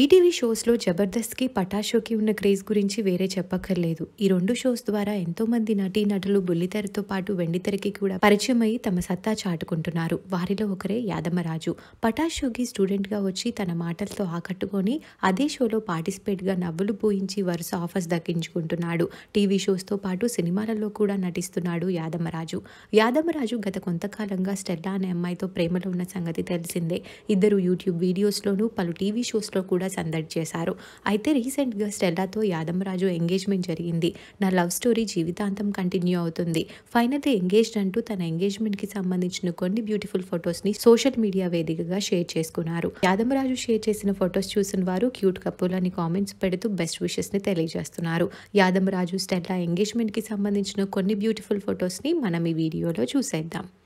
ETV షోస్లో జబర్దస్త్కి పటాషోకి ఉన్న craze గురించి వేరే చెప్పక్కర్లేదు ఈ రెండు షోస్ ద్వారా ఎంతో మంది నటీ నటులు బుల్లితెరతో పాటు వెండితెరకి కూడా పరిచయం తమ సత్తా చాటుకుంటున్నారు వారిలో ఒకరే యాదమరాజు పటాషోకి స్టూడెంట్గా వచ్చి తన మాటలతో ఆకట్టుకొని అదే షోలో పార్టిసిపేట్గా నవ్వులు పోయించి వరుస ఆఫర్స్ దక్కించుకుంటున్నాడు టీవీ షోస్తో పాటు సినిమాలలో కూడా నటిస్తున్నాడు యాదమరాజు యాదమరాజు గత కొంతకాలంగా స్టెల్లా అనే అమ్మాయితో ప్రేమలో ఉన్న సంగతి తెలిసిందే ఇద్దరు యూట్యూబ్ వీడియోస్లోనూ పలు టీవీ షోస్లో కూడా కూడా సందడి చేశారు అయితే రీసెంట్గా స్టెల్లాతో యాదమరాజు ఎంగేజ్మెంట్ జరిగింది నా లవ్ స్టోరీ జీవితాంతం కంటిన్యూ అవుతుంది ఫైనల్ ఎంగేజ్డ్ అంటూ తన ఎంగేజ్మెంట్కి సంబంధించిన కొన్ని బ్యూటిఫుల్ ఫొటోస్ని సోషల్ మీడియా వేదికగా షేర్ చేసుకున్నారు యాదమరాజు షేర్ చేసిన ఫొటోస్ చూసిన వారు క్యూట్ కపుల్ అని కామెంట్స్ పెడుతూ బెస్ట్ విషెస్ని తెలియజేస్తున్నారు యాదమరాజు స్టెల్లా ఎంగేజ్మెంట్కి సంబంధించిన కొన్ని బ్యూటిఫుల్ ఫొటోస్ని మనం ఈ వీడియోలో చూసేద్దాం